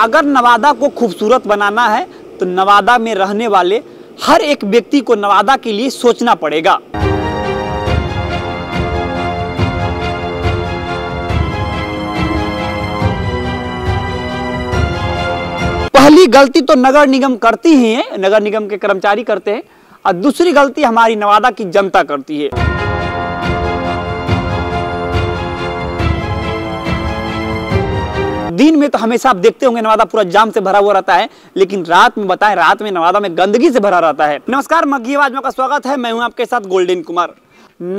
अगर नवादा को खूबसूरत बनाना है तो नवादा में रहने वाले हर एक व्यक्ति को नवादा के लिए सोचना पड़ेगा पहली गलती तो नगर निगम करती ही है नगर निगम के कर्मचारी करते हैं और दूसरी गलती हमारी नवादा की जनता करती है दिन में तो हमेशा आप देखते होंगे नवादा पूरा जाम से भरा हुआ रहता है लेकिन रात में बताएं रात में नवादा में गंदगी से भरा रहता है नमस्कार मघी आवाज का स्वागत है मैं हूं आपके साथ गोल्डन कुमार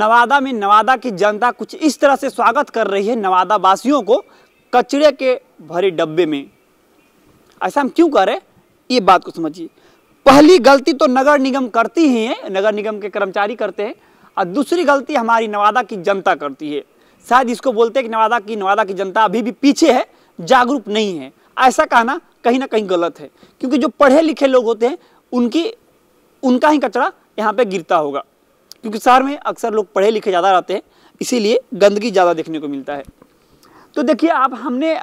नवादा में नवादा की जनता कुछ इस तरह से स्वागत कर रही है नवादा वासियों को कचरे के भरे डब्बे में ऐसा हम क्यों करें ये बात को समझिए पहली गलती तो नगर निगम करती ही है नगर निगम के कर्मचारी करते हैं और दूसरी गलती हमारी नवादा की जनता करती है शायद इसको बोलते हैं कि नवादा की नवादा की जनता अभी भी पीछे है जागरूक नहीं है ऐसा कहना कहीं ना कहीं गलत है क्योंकि जो पढ़े लिखे लोग होते हैं उनकी उनका ही कचरा यहाँ पे गिरता होगा क्योंकि शहर में अक्सर लोग पढ़े लिखे ज़्यादा रहते हैं इसीलिए गंदगी ज़्यादा देखने को मिलता है तो देखिए आप हमने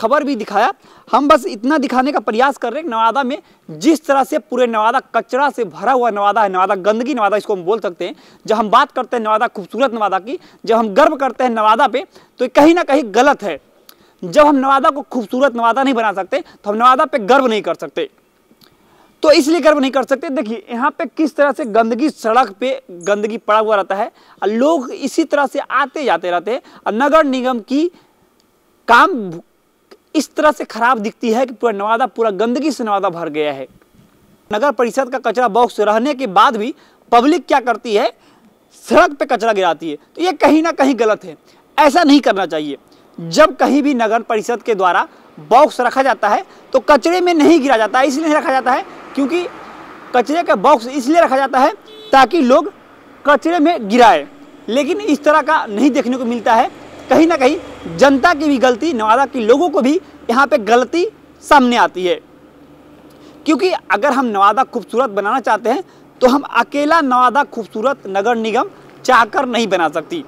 खबर भी दिखाया हम बस इतना दिखाने का प्रयास कर रहे हैं नवादा में जिस तरह से पूरे नवादा कचरा से भरा हुआ नवादा है नवादा गंदगी नवादा इसको हम बोल सकते हैं जब हम बात करते हैं नवादा खूबसूरत नवादा की जब हम गर्व करते हैं नवादा पे तो कहीं ना कहीं गलत है जब हम नवादा को खूबसूरत नवादा नहीं बना सकते तो हम नवादा पे गर्व नहीं कर सकते तो इसलिए गर्व नहीं कर सकते देखिए यहाँ पे किस तरह से गंदगी सड़क पे गंदगी पड़ा हुआ रहता है और लोग इसी तरह से आते जाते रहते हैं और नगर निगम की काम इस तरह से खराब दिखती है कि पूरा नवादा पूरा गंदगी से नवादा भर गया है नगर परिषद का कचरा बॉक्स रहने के बाद भी पब्लिक क्या करती है सड़क पे कचरा गिराती है तो ये कहीं ना कहीं गलत है ऐसा नहीं करना चाहिए जब कहीं भी नगर परिषद के द्वारा बॉक्स रखा जाता है तो कचरे में नहीं गिरा जाता है इसलिए रखा जाता है क्योंकि कचरे का बॉक्स इसलिए रखा जाता है ताकि लोग कचरे में गिराए लेकिन इस तरह का नहीं देखने को मिलता है कहीं ना कहीं जनता की भी गलती नवादा के लोगों को भी यहाँ पे गलती सामने आती है क्योंकि अगर हम नवादा खूबसूरत बनाना चाहते हैं तो हम अकेला नवादा खूबसूरत नगर निगम चाहकर नहीं बना सकती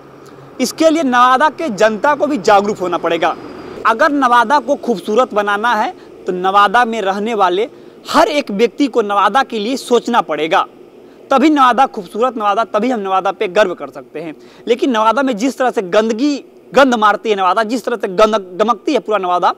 इसके लिए नवादा के जनता को भी जागरूक होना पड़ेगा अगर नवादा को खूबसूरत बनाना है तो नवादा में रहने वाले हर एक व्यक्ति को नवादा के लिए सोचना पड़ेगा तभी नवादा खूबसूरत नवादा तभी हम नवादा पे गर्व कर सकते हैं लेकिन नवादा में जिस तरह से गंदगी गंद मारती है नवादा जिस तरह से गंद गमकती है पूरा नवादा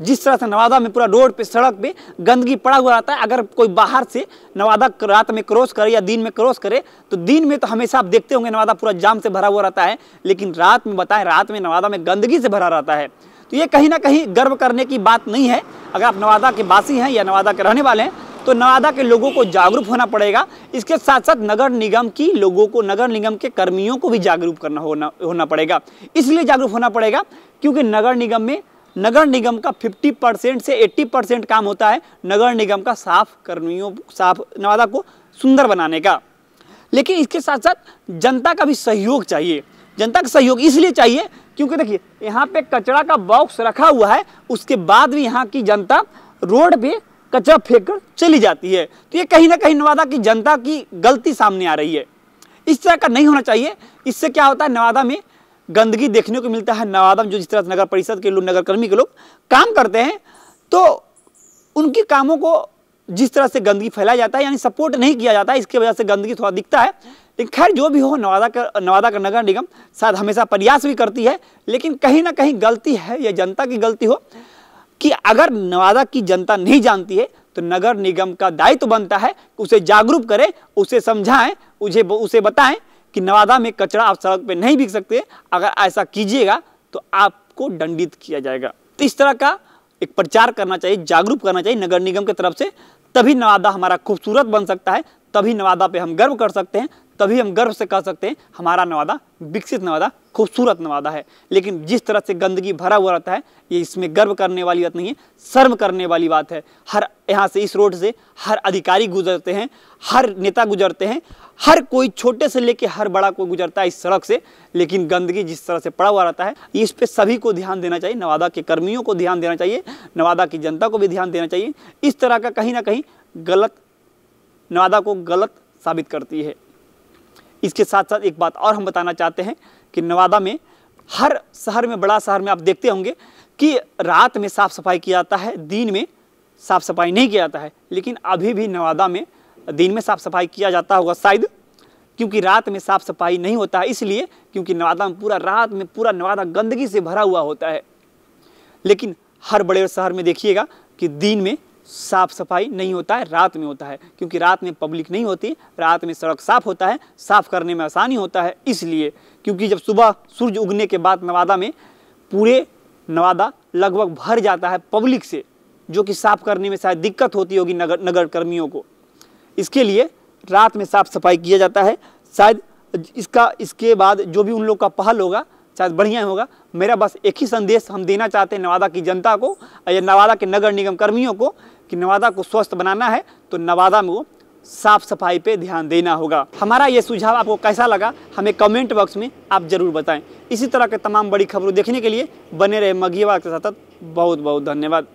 जिस तरह से नवादा में पूरा रोड पे सड़क पे गंदगी पड़ा हुआ रहता है अगर कोई बाहर से नवादा रात में क्रॉस करे या दिन में क्रॉस करे तो दिन में तो हमेशा आप देखते होंगे नवादा पूरा जाम से भरा हुआ रहता है लेकिन रात में बताएं रात में नवादा में गंदगी से भरा रहता है तो ये कहीं ना कहीं गर्व करने की बात नहीं है अगर आप नवादा के वासी हैं या नवादा के रहने वाले हैं तो नवादा के लोगों को जागरूक होना पड़ेगा इसके साथ साथ नगर निगम की लोगों को नगर निगम के कर्मियों को भी जागरूक करना होना होना पड़ेगा इसलिए जागरूक होना पड़ेगा क्योंकि नगर निगम में नगर निगम का 50 परसेंट से 80 परसेंट काम होता है नगर निगम का साफ कर्मियों साफ नवादा को सुंदर बनाने का लेकिन इसके साथ साथ जनता का भी सहयोग चाहिए जनता का सहयोग इसलिए चाहिए क्योंकि देखिए यहाँ पे कचरा का बॉक्स रखा हुआ है उसके बाद भी यहाँ की जनता रोड पे कचरा फेंक कर चली जाती है तो ये कहीं ना कहीं नवादा की जनता की गलती सामने आ रही है इस तरह का नहीं होना चाहिए इससे क्या होता है नवादा में गंदगी देखने को मिलता है नवादा जो जिस तरह से नगर परिषद के लोग नगर कर्मी के लोग काम करते हैं तो उनके कामों को जिस तरह से गंदगी फैलाया जाता है यानी सपोर्ट नहीं किया जाता है इसकी वजह से गंदगी थोड़ा दिखता है लेकिन खैर जो भी हो नवादा का नवादा का नगर निगम शायद हमेशा प्रयास भी करती है लेकिन कहीं ना कहीं गलती है या जनता की गलती हो कि अगर नवादा की जनता नहीं जानती है तो नगर निगम का दायित्व तो बनता है उसे जागरूक करें उसे समझाएं उसे उसे बताएं कि नवादा में कचरा आप सड़क पर नहीं बिक सकते अगर ऐसा कीजिएगा तो आपको दंडित किया जाएगा तो इस तरह का एक प्रचार करना चाहिए जागरूक करना चाहिए नगर निगम की तरफ से तभी नवादा हमारा खूबसूरत बन सकता है तभी नवादा पे हम गर्व कर सकते हैं तभी हम गर्व से कह सकते हैं हमारा नवादा विकसित नवादा खूबसूरत नवादा है लेकिन जिस तरह से गंदगी भरा हुआ रहता है ये इसमें गर्व करने वाली बात नहीं है शर्म करने वाली बात है हर यहाँ से इस रोड से हर अधिकारी गुजरते हैं हर नेता गुजरते हैं हर कोई छोटे से लेके हर बड़ा कोई गुजरता है इस सड़क से लेकिन गंदगी जिस तरह से पड़ा हुआ रहता है इस पर सभी को ध्यान देना चाहिए नवादा के कर्मियों को ध्यान देना चाहिए नवादा की जनता को भी ध्यान देना चाहिए इस तरह का कहीं ना कहीं गलत नवादा को गलत साबित करती है इसके साथ साथ एक बात और हम बताना चाहते हैं कि नवादा में हर शहर में बड़ा शहर में आप देखते होंगे कि रात में साफ़ सफाई किया जाता है दिन में साफ़ सफाई नहीं किया जाता है लेकिन अभी भी नवादा में दिन में साफ़ सफाई किया जाता होगा शायद क्योंकि रात में साफ़ सफाई नहीं होता है इसलिए क्योंकि नवादा में पूरा रात में पूरा नवादा गंदगी से भरा हुआ होता है लेकिन हर बड़े शहर में देखिएगा कि दिन में साफ सफाई नहीं होता है रात में होता है क्योंकि रात में पब्लिक नहीं होती रात में सड़क साफ होता है साफ करने में आसानी होता है इसलिए क्योंकि जब सुबह सूर्य उगने के बाद नवादा में पूरे नवादा लगभग भर जाता है पब्लिक से जो कि साफ करने में शायद दिक्कत होती होगी नगर नगर कर्मियों को इसके लिए रात में साफ सफाई किया जाता है शायद इसका इसके बाद जो भी उन लोग का पहल होगा शायद बढ़िया होगा मेरा बस एक ही संदेश हम देना चाहते हैं नवादा की जनता को या नवादा के नगर निगम कर्मियों को कि नवादा को स्वस्थ बनाना है तो नवादा में वो साफ सफाई पे ध्यान देना होगा हमारा ये सुझाव आपको कैसा लगा हमें कमेंट बॉक्स में आप ज़रूर बताएं इसी तरह के तमाम बड़ी खबरों देखने के लिए बने रहे मगिया के साथ बहुत बहुत धन्यवाद